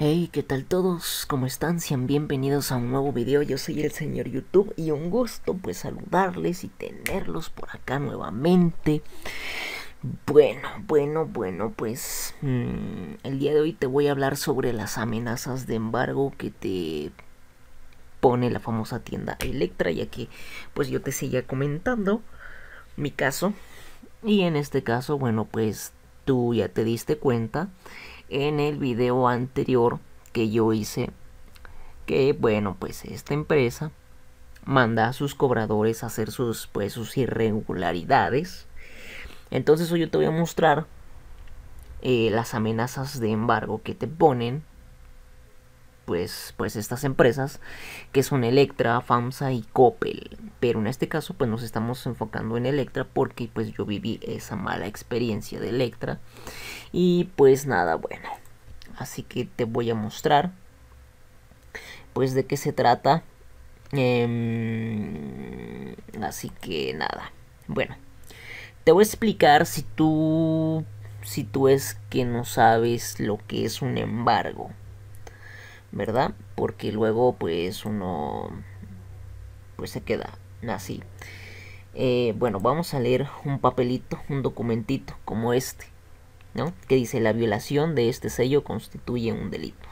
Hey, ¿qué tal todos? ¿Cómo están? Sean bienvenidos a un nuevo video. Yo soy el señor YouTube y un gusto pues saludarles y tenerlos por acá nuevamente. Bueno, bueno, bueno, pues mm, el día de hoy te voy a hablar sobre las amenazas de embargo que te pone la famosa tienda Electra, ya que pues yo te seguía comentando mi caso y en este caso, bueno, pues tú ya te diste cuenta en el video anterior que yo hice que bueno pues esta empresa manda a sus cobradores a hacer sus pues sus irregularidades entonces hoy yo te voy a mostrar eh, las amenazas de embargo que te ponen pues, pues estas empresas que son Electra, FAMSA y Coppel. Pero en este caso pues nos estamos enfocando en Electra porque pues yo viví esa mala experiencia de Electra. Y pues nada, bueno. Así que te voy a mostrar pues de qué se trata. Em, así que nada. Bueno. Te voy a explicar si tú si tú es que no sabes lo que es un embargo. ¿verdad? Porque luego pues uno pues se queda así. Eh, bueno, vamos a leer un papelito, un documentito como este, ¿no? Que dice la violación de este sello constituye un delito.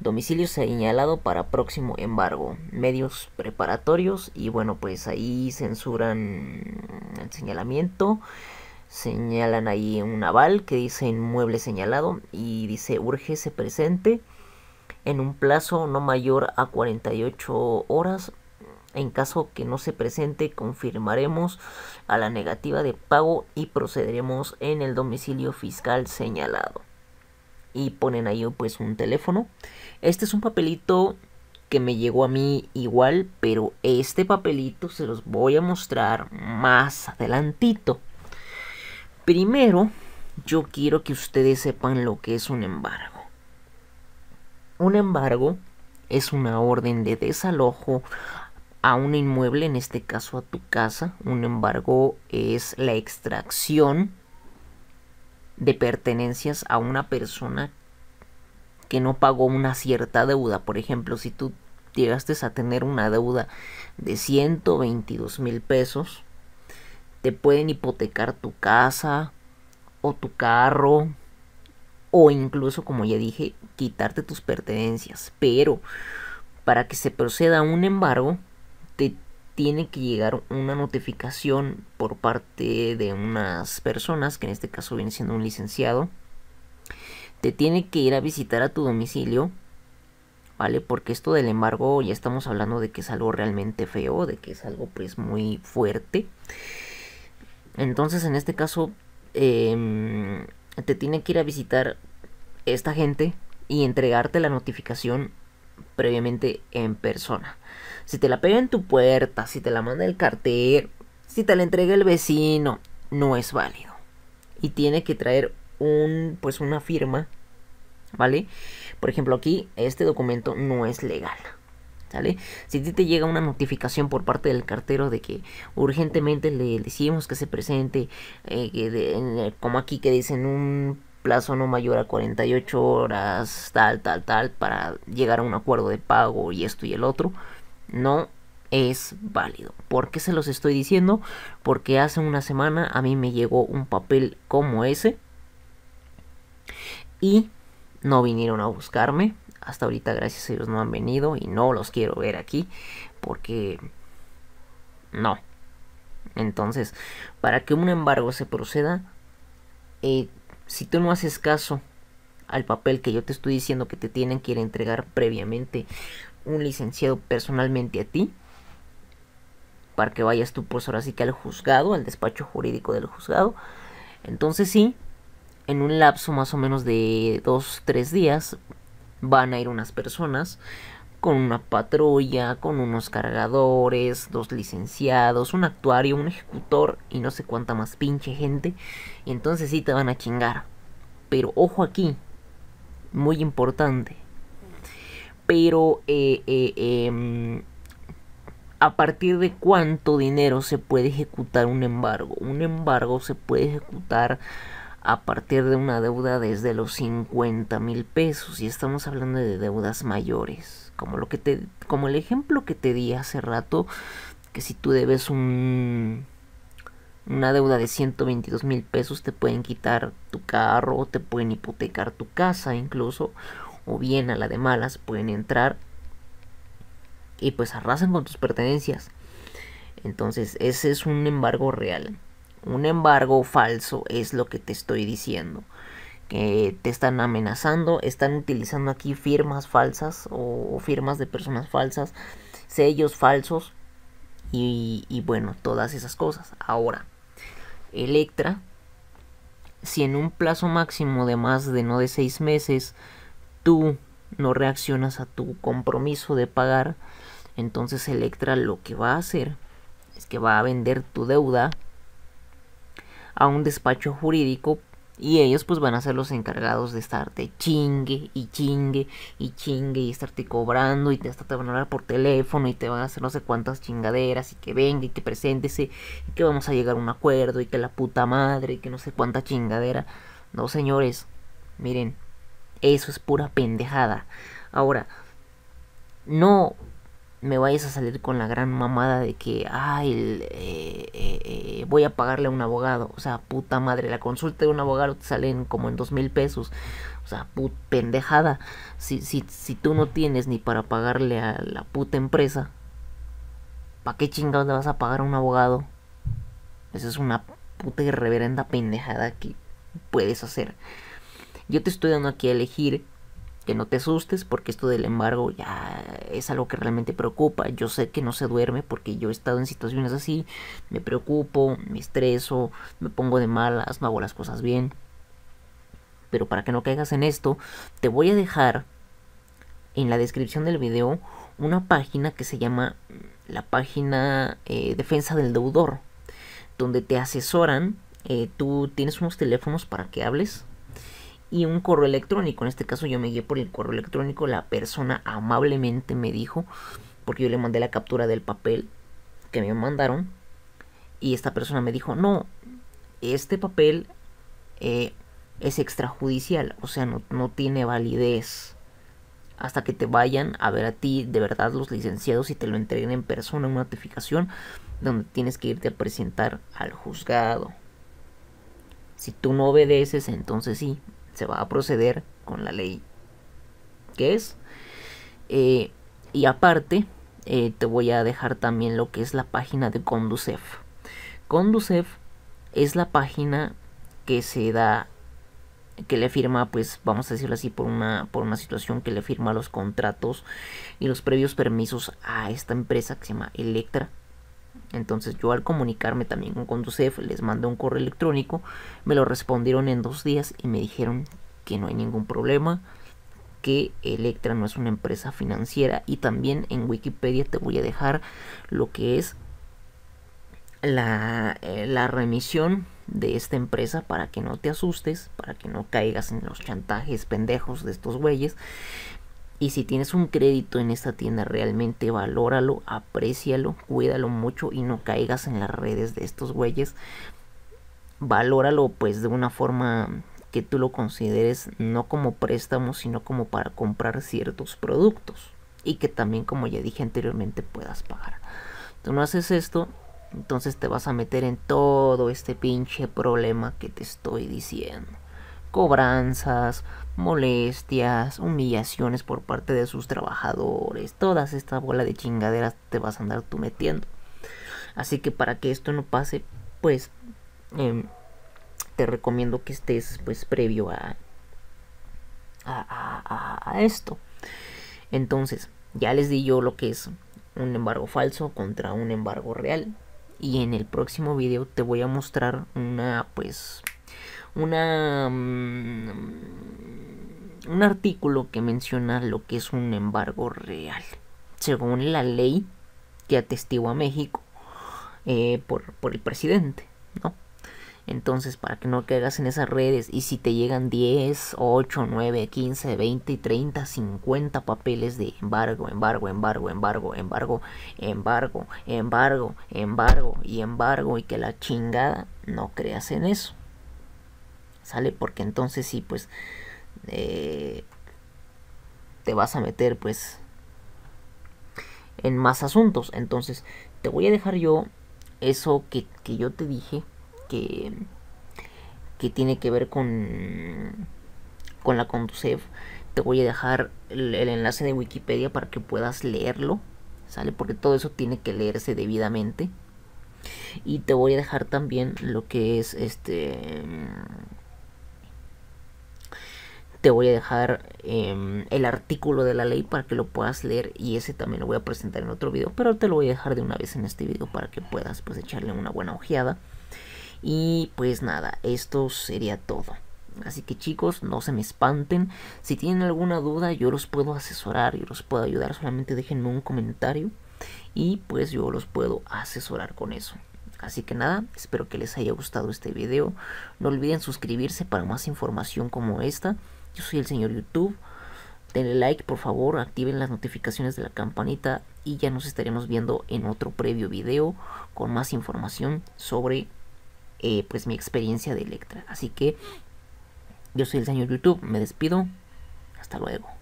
Domicilio señalado para próximo embargo. Medios preparatorios y bueno, pues ahí censuran el señalamiento. Señalan ahí un aval que dice inmueble señalado y dice urge se presente en un plazo no mayor a 48 horas. En caso que no se presente, confirmaremos a la negativa de pago y procederemos en el domicilio fiscal señalado. Y ponen ahí pues un teléfono. Este es un papelito que me llegó a mí igual, pero este papelito se los voy a mostrar más adelantito. Primero, yo quiero que ustedes sepan lo que es un embargo. Un embargo es una orden de desalojo a un inmueble, en este caso a tu casa. Un embargo es la extracción de pertenencias a una persona que no pagó una cierta deuda. Por ejemplo, si tú llegaste a tener una deuda de 122 mil pesos, te pueden hipotecar tu casa o tu carro o incluso, como ya dije, quitarte tus pertenencias. Pero para que se proceda a un embargo, te tiene que llegar una notificación por parte de unas personas, que en este caso viene siendo un licenciado. Te tiene que ir a visitar a tu domicilio, ¿vale? Porque esto del embargo ya estamos hablando de que es algo realmente feo, de que es algo pues muy fuerte. Entonces en este caso eh, te tiene que ir a visitar esta gente y entregarte la notificación previamente en persona. Si te la pega en tu puerta, si te la manda el cartero, si te la entrega el vecino, no es válido. Y tiene que traer un pues una firma, ¿vale? Por ejemplo, aquí este documento no es legal. Si te llega una notificación por parte del cartero de que urgentemente le decimos que se presente, eh, eh, como aquí que dicen un plazo no mayor a 48 horas, tal, tal, tal, para llegar a un acuerdo de pago y esto y el otro, no es válido. ¿Por qué se los estoy diciendo? Porque hace una semana a mí me llegó un papel como ese y no vinieron a buscarme, hasta ahorita, gracias a ellos no han venido y no los quiero ver aquí porque no. Entonces, para que un embargo se proceda, eh, si tú no haces caso al papel que yo te estoy diciendo que te tienen que ir a entregar previamente un licenciado personalmente a ti, para que vayas tú pues ahora sí que al juzgado, al despacho jurídico del juzgado, entonces sí, en un lapso más o menos de 2-3 días van a ir unas personas con una patrulla, con unos cargadores, dos licenciados, un actuario, un ejecutor y no sé cuánta más pinche gente. Y entonces sí te van a chingar. Pero ojo aquí, muy importante. Pero eh, eh, em, a partir de cuánto dinero se puede ejecutar un embargo. Un embargo se puede ejecutar a partir de una deuda desde los 50 mil pesos y estamos hablando de deudas mayores como lo que te como el ejemplo que te di hace rato que si tú debes un una deuda de 122 mil pesos te pueden quitar tu carro te pueden hipotecar tu casa incluso o bien a la de malas pueden entrar y pues arrasan con tus pertenencias entonces ese es un embargo real un embargo falso es lo que te estoy diciendo. Que te están amenazando, están utilizando aquí firmas falsas o, firmas de personas falsas, sellos falsos y, y bueno, todas esas cosas. Ahora, Electra, si en un plazo máximo de más de no de seis meses tú no reaccionas a tu compromiso de pagar, entonces Electra lo que va a hacer es que va a vender tu deuda a un despacho jurídico y ellos pues van a ser los encargados de estarte chingue y chingue y chingue y estarte cobrando y te, hasta te van a hablar por teléfono y te van a hacer no sé cuántas chingaderas y que venga y que preséntese y que vamos a llegar a un acuerdo y que la puta madre y que no sé cuánta chingadera. No señores, miren, eso es pura pendejada. Ahora, no me vayas a salir con la gran mamada de que, ay, eh, eh, voy a pagarle a un abogado. O sea, puta madre, la consulta de un abogado te salen como en dos mil pesos. O sea, puta pendejada. Si, si, si tú no tienes ni para pagarle a la puta empresa, ¿para qué chingados le vas a pagar a un abogado? Esa es una puta irreverenda pendejada que puedes hacer. Yo te estoy dando aquí a elegir que no te asustes porque esto del embargo ya es algo que realmente preocupa. Yo sé que no se duerme porque yo he estado en situaciones así, me preocupo, me estreso, me pongo de malas, no hago las cosas bien. Pero para que no caigas en esto, te voy a dejar en la descripción del video una página que se llama mm, la página eh, defensa del deudor, donde te asesoran, eh, tú tienes unos teléfonos para que hables y un correo electrónico. En este caso yo me guié por el correo electrónico. La persona amablemente me dijo, porque yo le mandé la captura del papel que me mandaron. Y esta persona me dijo, no, este papel eh, es extrajudicial, o sea, no, no tiene validez hasta que te vayan a ver a ti de verdad los licenciados y te lo entreguen en persona una notificación donde tienes que irte a presentar al juzgado. Si tú no obedeces, entonces sí, se va a proceder con la ley que es. Eh, y aparte, eh, te voy a dejar también lo que es la página de Conducef. Conducef es la página que se da que le firma, pues vamos a decirlo así, por una, por una situación que le firma los contratos y los previos permisos a esta empresa que se llama Electra entonces yo al comunicarme también con Conducef les mandé un correo electrónico, me lo respondieron en dos días y me dijeron que no hay ningún problema, que Electra no es una empresa financiera y también en Wikipedia te voy a dejar lo que es la, eh, la, remisión de esta empresa para que no te asustes, para que no caigas en los chantajes pendejos de estos güeyes, y si tienes un crédito en esta tienda, realmente valóralo, aprécialo, cuídalo mucho y no caigas en las redes de estos güeyes. Valóralo pues de una forma que tú lo consideres no como préstamo, sino como para comprar ciertos productos. Y que también, como ya dije anteriormente, puedas pagar. Tú no haces esto, entonces te vas a meter en todo este pinche problema que te estoy diciendo cobranzas, molestias, humillaciones por parte de sus trabajadores, todas esta bola de chingaderas te vas a andar tú metiendo. Así que para que esto no pase, pues em, te recomiendo que estés pues previo a, a, a, a esto. Entonces, ya les di yo lo que es un embargo falso contra un embargo real. Y en el próximo video te voy a mostrar una pues una mm, un artículo que menciona lo que es un embargo real según la ley que atestigua a México eh, por, el presidente no entonces, para que no caigas en esas redes y si te llegan 10, 8, 9, 15, 20, 30, 50 papeles de embargo, embargo, embargo, embargo, embargo, embargo, embargo, embargo y embargo y que la chingada, no creas en eso. ¿sale? Porque entonces sí, pues, eh, te vas a meter, pues, en más asuntos. Entonces, te voy a dejar yo eso que, yo te dije, que, que tiene que ver con, con la Conducef. Te voy a dejar el enlace de Wikipedia para que puedas leerlo, ¿sale? Porque todo eso tiene que leerse debidamente y te voy a dejar también lo que es este te voy a dejar em, el artículo de la ley para que lo puedas leer y ese también lo voy a presentar en otro video, pero te lo voy a dejar de una vez en este video para que puedas pues echarle una buena ojeada. Y pues nada, esto sería todo. Así que chicos, no se me espanten. Si tienen alguna duda, yo los puedo asesorar, y los puedo ayudar. Solamente déjenme un comentario y pues yo los puedo asesorar con eso. Así que nada, espero que les haya gustado este video. No olviden suscribirse para más información como esta. Yo soy el señor YouTube. Denle like, por favor, activen las notificaciones de la campanita y ya nos estaremos viendo en otro previo video con más información sobre eh, pues mi experiencia de Electra. Así que yo soy el señor YouTube, me despido. Hasta luego.